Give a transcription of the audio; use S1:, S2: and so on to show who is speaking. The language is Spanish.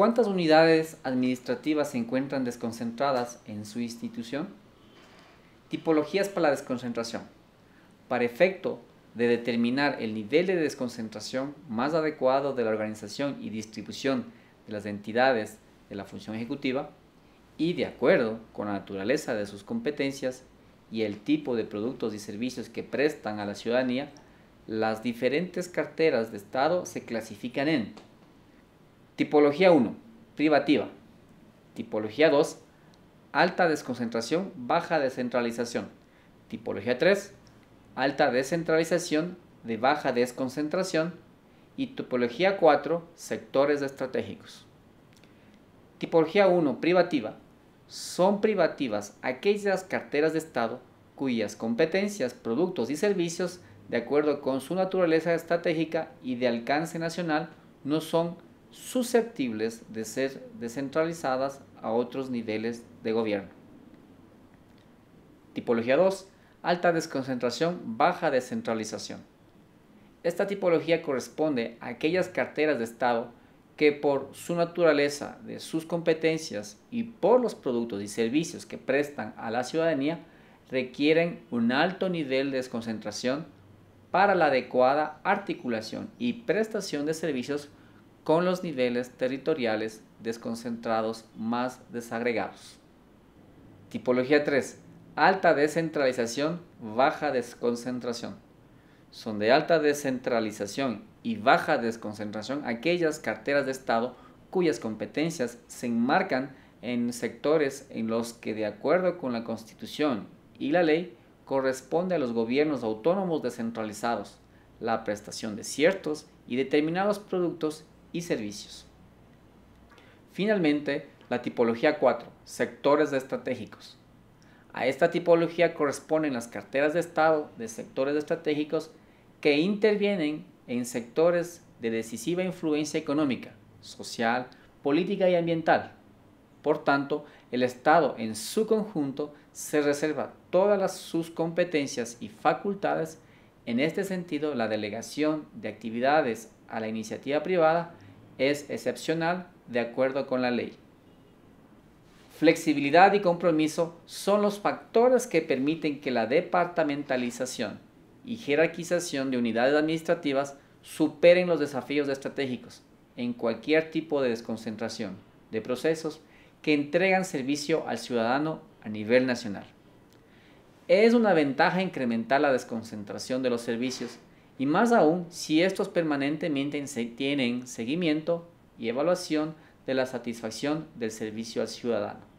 S1: ¿Cuántas unidades administrativas se encuentran desconcentradas en su institución? Tipologías para la desconcentración. Para efecto de determinar el nivel de desconcentración más adecuado de la organización y distribución de las entidades de la función ejecutiva y de acuerdo con la naturaleza de sus competencias y el tipo de productos y servicios que prestan a la ciudadanía, las diferentes carteras de Estado se clasifican en Tipología 1, privativa. Tipología 2, alta desconcentración, baja descentralización. Tipología 3, alta descentralización, de baja desconcentración. Y tipología 4, sectores estratégicos. Tipología 1, privativa. Son privativas aquellas carteras de Estado cuyas competencias, productos y servicios, de acuerdo con su naturaleza estratégica y de alcance nacional, no son susceptibles de ser descentralizadas a otros niveles de gobierno. Tipología 2. Alta desconcentración, baja descentralización. Esta tipología corresponde a aquellas carteras de Estado que por su naturaleza, de sus competencias y por los productos y servicios que prestan a la ciudadanía, requieren un alto nivel de desconcentración para la adecuada articulación y prestación de servicios con los niveles territoriales desconcentrados más desagregados. Tipología 3. Alta descentralización, baja desconcentración. Son de alta descentralización y baja desconcentración aquellas carteras de Estado cuyas competencias se enmarcan en sectores en los que de acuerdo con la Constitución y la ley corresponde a los gobiernos autónomos descentralizados la prestación de ciertos y determinados productos y servicios. Finalmente, la tipología 4, sectores estratégicos. A esta tipología corresponden las carteras de Estado de sectores estratégicos que intervienen en sectores de decisiva influencia económica, social, política y ambiental. Por tanto, el Estado en su conjunto se reserva todas sus competencias y facultades. En este sentido, la delegación de actividades a la iniciativa privada es excepcional de acuerdo con la ley. Flexibilidad y compromiso son los factores que permiten que la departamentalización y jerarquización de unidades administrativas superen los desafíos estratégicos en cualquier tipo de desconcentración de procesos que entregan servicio al ciudadano a nivel nacional. Es una ventaja incrementar la desconcentración de los servicios y más aún si estos permanentemente tienen seguimiento y evaluación de la satisfacción del servicio al ciudadano.